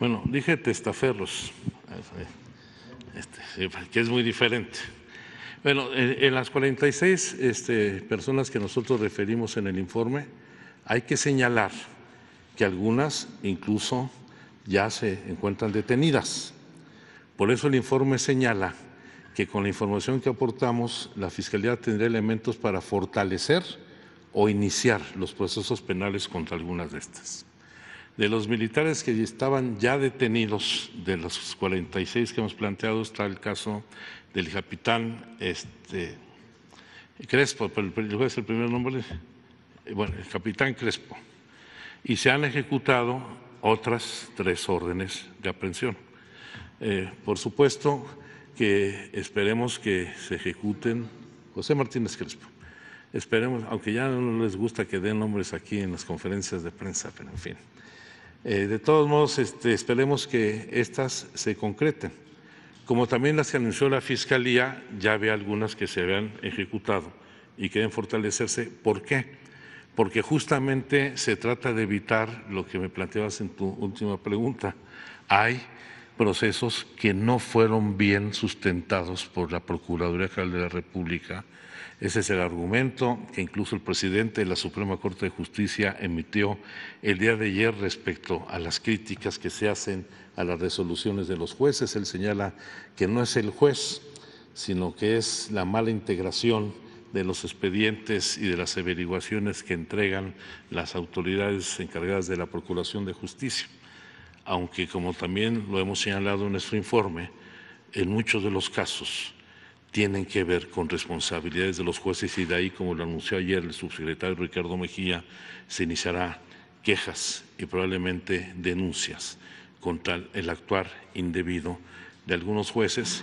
Bueno, dije testaferros, eh, este, pues, que es muy diferente. Bueno, en las 46 este, personas que nosotros referimos en el informe, hay que señalar que algunas incluso ya se encuentran detenidas. Por eso el informe señala que con la información que aportamos, la Fiscalía tendrá elementos para fortalecer o iniciar los procesos penales contra algunas de estas de los militares que estaban ya detenidos, de los 46 que hemos planteado, está el caso del capitán este, Crespo, pero el juez el primer nombre, eh, bueno, el capitán Crespo, y se han ejecutado otras tres órdenes de aprehensión. Eh, por supuesto que esperemos que se ejecuten José Martínez Crespo. Esperemos, aunque ya no les gusta que den nombres aquí en las conferencias de prensa, pero en fin. Eh, de todos modos, este, esperemos que estas se concreten. Como también las que anunció la Fiscalía, ya ve algunas que se habían ejecutado y que deben fortalecerse. ¿Por qué? Porque justamente se trata de evitar lo que me planteabas en tu última pregunta. Hay procesos que no fueron bien sustentados por la Procuraduría General de la República. Ese es el argumento que incluso el presidente de la Suprema Corte de Justicia emitió el día de ayer respecto a las críticas que se hacen a las resoluciones de los jueces. Él señala que no es el juez, sino que es la mala integración de los expedientes y de las averiguaciones que entregan las autoridades encargadas de la Procuración de Justicia aunque como también lo hemos señalado en nuestro informe, en muchos de los casos tienen que ver con responsabilidades de los jueces y de ahí, como lo anunció ayer el subsecretario Ricardo Mejía, se iniciará quejas y probablemente denuncias contra el actuar indebido de algunos jueces.